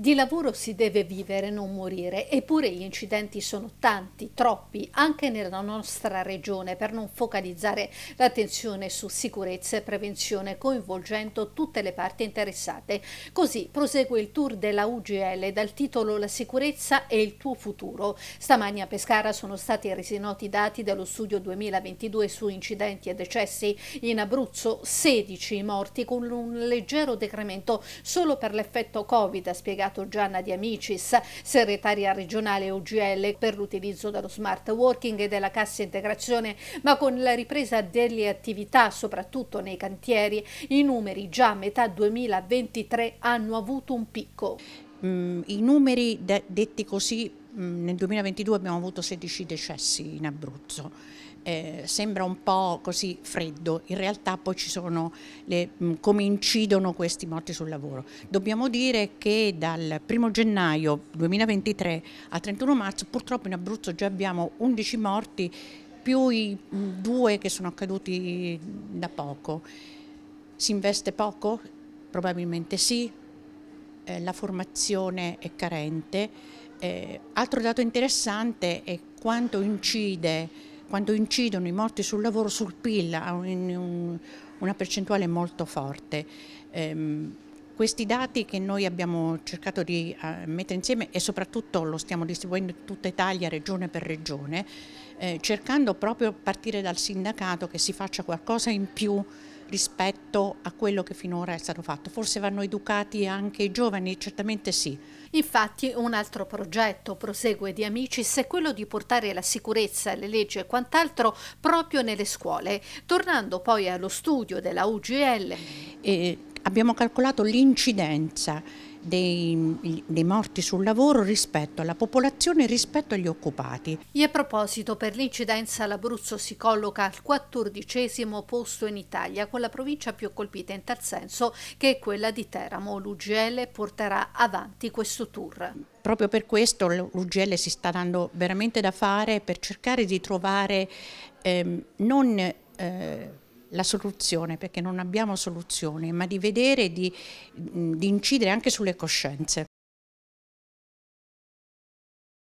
Di lavoro si deve vivere, non morire, eppure gli incidenti sono tanti, troppi, anche nella nostra regione, per non focalizzare l'attenzione su sicurezza e prevenzione, coinvolgendo tutte le parti interessate. Così prosegue il tour della UGL dal titolo La sicurezza e il tuo futuro. Stamani a Pescara sono stati resi noti i dati dello studio 2022 su incidenti e decessi in Abruzzo, 16 morti con un leggero decremento solo per l'effetto Covid, ha spiegato avvocato Gianna Di Amicis, segretaria regionale UGL per l'utilizzo dello smart working e della cassa integrazione, ma con la ripresa delle attività, soprattutto nei cantieri, i numeri già a metà 2023 hanno avuto un picco. Mm, I numeri de detti così mm, nel 2022 abbiamo avuto 16 decessi in Abruzzo eh, sembra un po' così freddo, in realtà poi ci sono le, mh, mm, come incidono questi morti sul lavoro. Dobbiamo dire che dal 1 gennaio 2023 al 31 marzo purtroppo in Abruzzo già abbiamo 11 morti più i mh, mm, due che sono accaduti da poco. Si investe poco? Probabilmente sì, eh, la formazione è carente. Eh, altro dato interessante è quanto incide quando incidono i morti sul lavoro sul PIL ha un, un, una percentuale molto forte. Ehm, questi dati che noi abbiamo cercato di uh, mettere insieme e soprattutto lo stiamo distribuendo in tutta Italia, regione per regione, eh, cercando proprio a partire dal sindacato che si faccia qualcosa in più rispetto a quello che finora è stato fatto. Forse vanno educati anche i giovani, certamente sì. Infatti un altro progetto prosegue di Amicis è quello di portare la sicurezza, le leggi e quant'altro proprio nelle scuole, tornando poi allo studio della UGL. E eh, abbiamo calcolato l'incidenza dei, dei, morti sul lavoro rispetto alla popolazione e rispetto agli occupati. E a proposito, per l'incidenza l'Abruzzo si colloca al quattordicesimo posto in Italia, con la provincia più colpita in tal senso che è quella di Teramo. L'UGL porterà avanti questo tour proprio per questo l'UGL si sta dando veramente da fare per cercare di trovare ehm, non eh, la soluzione, perché non abbiamo soluzione, ma di vedere e di, di incidere anche sulle coscienze.